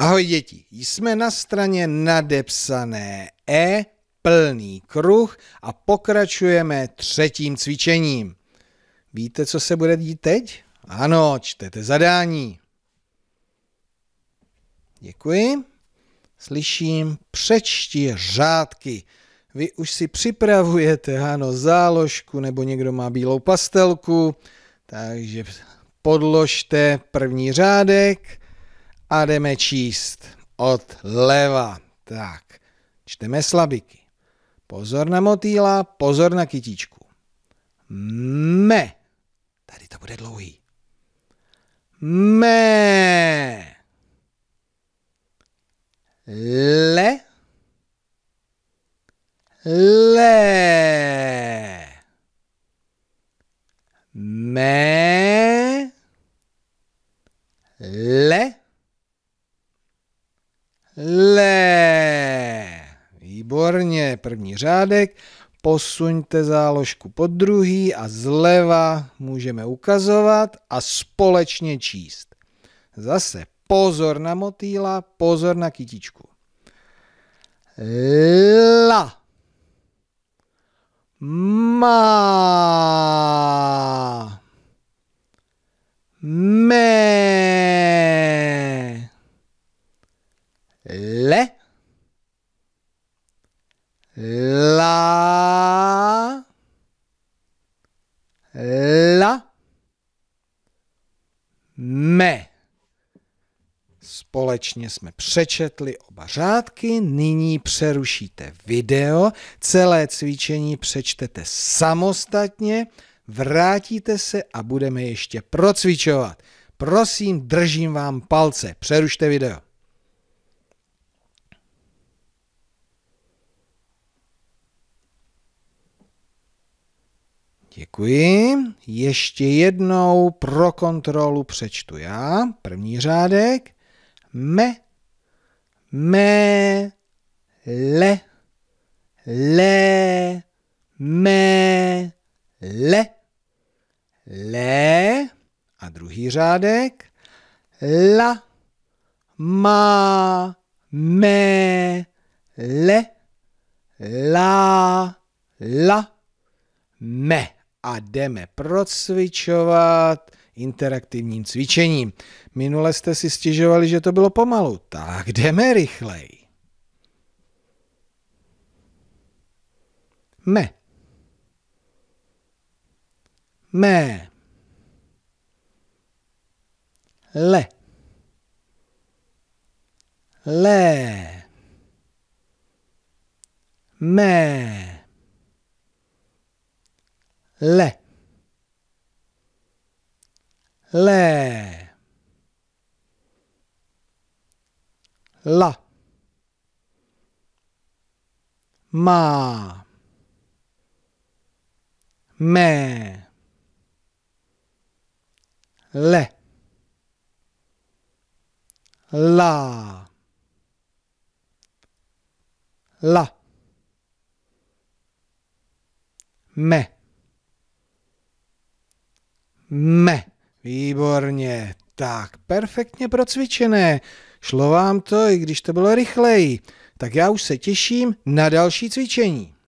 Ahoj děti, jsme na straně nadepsané E, plný kruh a pokračujeme třetím cvičením. Víte, co se bude dít teď? Ano, čtete zadání. Děkuji. Slyším, přečti řádky. Vy už si připravujete, ano, záložku, nebo někdo má bílou pastelku, takže podložte první řádek a jdeme číst od leva. Tak, čteme slabiky. Pozor na motýla, pozor na kytičku. Me. Tady to bude dlouhý. Me. Le. Le. Me. Le. první řádek, posuňte záložku pod druhý a zleva můžeme ukazovat a společně číst. Zase pozor na motýla, pozor na kytičku. La. Má. me Le. La. La. Me. Společně jsme přečetli oba řádky, nyní přerušíte video, celé cvičení přečtete samostatně, vrátíte se a budeme ještě procvičovat. Prosím, držím vám palce, přerušte video. Děkuji. Ještě jednou pro kontrolu přečtu já. První řádek. Me, me le, le, me le, le. A druhý řádek. La, ma me le, la, la, me a jdeme procvičovat interaktivním cvičením. Minule jste si stěžovali, že to bylo pomalu, tak jdeme rychleji. Me. Me. Le. Le. Me. le le la ma me le la la me Me. Výborně. Tak, perfektně procvičené. Šlo vám to, i když to bylo rychleji. Tak já už se těším na další cvičení.